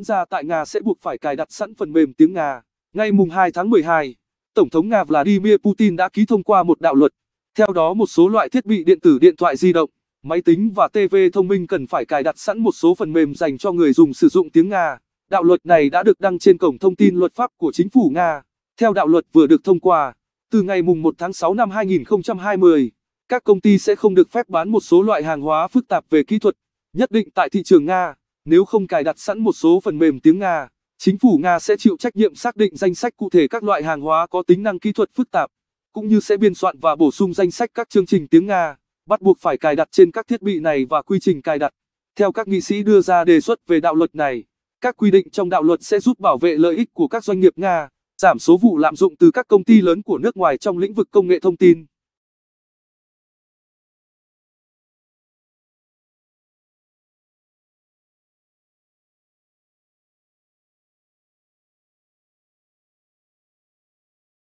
diễn ra tại Nga sẽ buộc phải cài đặt sẵn phần mềm tiếng Nga. Ngay mùng 2 tháng 12, Tổng thống Nga Vladimir Putin đã ký thông qua một đạo luật. Theo đó một số loại thiết bị điện tử điện thoại di động, máy tính và TV thông minh cần phải cài đặt sẵn một số phần mềm dành cho người dùng sử dụng tiếng Nga. Đạo luật này đã được đăng trên cổng thông tin luật pháp của chính phủ Nga. Theo đạo luật vừa được thông qua, từ ngày mùng 1 tháng 6 năm 2020, các công ty sẽ không được phép bán một số loại hàng hóa phức tạp về kỹ thuật, nhất định tại thị trường Nga. Nếu không cài đặt sẵn một số phần mềm tiếng Nga, chính phủ Nga sẽ chịu trách nhiệm xác định danh sách cụ thể các loại hàng hóa có tính năng kỹ thuật phức tạp, cũng như sẽ biên soạn và bổ sung danh sách các chương trình tiếng Nga, bắt buộc phải cài đặt trên các thiết bị này và quy trình cài đặt. Theo các nghị sĩ đưa ra đề xuất về đạo luật này, các quy định trong đạo luật sẽ giúp bảo vệ lợi ích của các doanh nghiệp Nga, giảm số vụ lạm dụng từ các công ty lớn của nước ngoài trong lĩnh vực công nghệ thông tin.